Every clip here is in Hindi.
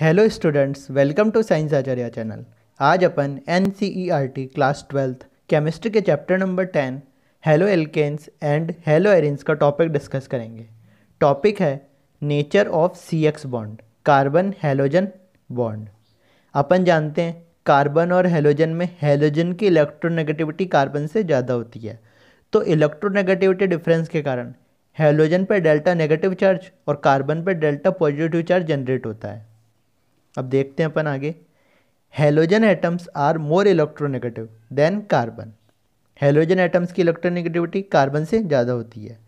Hello students welcome to science Acharya channel आज अपन एन क्लास ट्वेल्थ केमिस्ट्री के chapter number ten haloalkanes and haloarenes का टॉपिक डिस्कस करेंगे टॉपिक है nature of C X bond carbon halogen bond अपन जानते हैं कार्बन और हेलोजन में हेलोजन की इलेक्ट्रोनेगेटिविटी कार्बन से ज़्यादा होती है तो इलेक्ट्रोनेगेटिविटी डिफरेंस के कारण हेलोजन पर डेल्टा नेगेटिव चार्ज और कार्बन पर डेल्टा पॉजिटिव चार्ज जनरेट होता है अब देखते हैं अपन आगे halogen atoms are more electronegative than carbon halogen atoms की इलेक्ट्रोनेगेटिविटी कार्बन से ज़्यादा होती है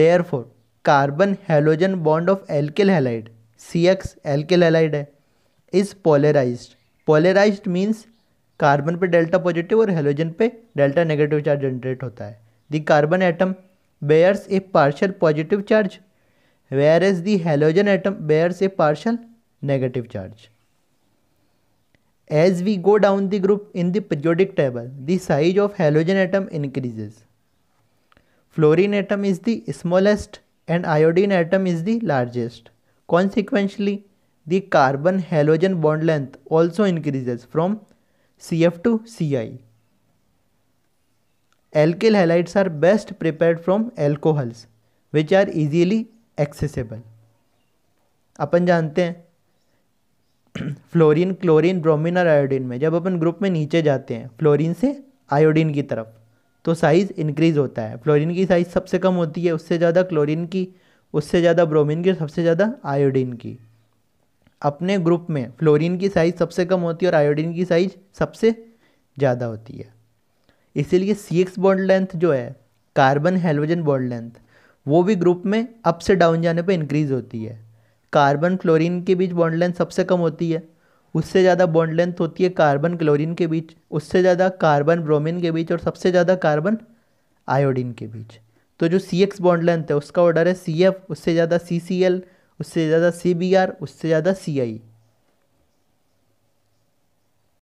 therefore carbon halogen bond of alkyl halide C X alkyl halide है is polarise polarise means carbon पे डेल्टा पॉजिटिव और हेलोजन पे डेल्टा नेगेटिव चार्ज जनरेट होता है the carbon atom bears a partial positive charge where is the halogen atom bears a partial negative charge. As we go down the group in the periodic table, the size of halogen atom increases. Fluorine atom is the smallest and iodine atom is the largest. Consequently, the carbon halogen bond length also increases from CF to CI. Alkyl halides are best prepared from alcohols which are easily accessible. अपन जानते हैं फ्लोरीन क्लोरीन ब्रोमिन और आयोडीन में जब अपन ग्रुप में नीचे जाते हैं फ्लोरीन से आयोडीन की तरफ तो साइज़ इंक्रीज़ होता है फ्लोरीन की साइज़ सबसे कम होती है उससे ज़्यादा क्लोरीन की उससे ज़्यादा ब्रोमीन की और सबसे ज़्यादा आयोडीन की अपने ग्रुप में फ्लोरीन की साइज़ सबसे कम होती है और आयोडीन की साइज़ सबसे ज़्यादा होती है इसीलिए सी एक्स बॉन्ड लेंथ जो है कार्बन हेलोजन बॉन्ड लेंथ वो भी ग्रुप में अप से डाउन जाने पर इंक्रीज़ होती है कार्बन क्लोरीन के बीच बॉन्ड लेंथ सबसे कम होती है उससे ज़्यादा बॉन्ड लेंथ होती है कार्बन क्लोरीन के बीच उससे ज़्यादा कार्बन ब्रोमीन के बीच और सबसे ज़्यादा कार्बन आयोडीन के बीच तो जो सी एक्स बॉन्ड लेंथ है उसका ऑर्डर है सी एफ उससे ज़्यादा सी सी एल उससे ज़्यादा सी बी आर उससे ज़्यादा सी आई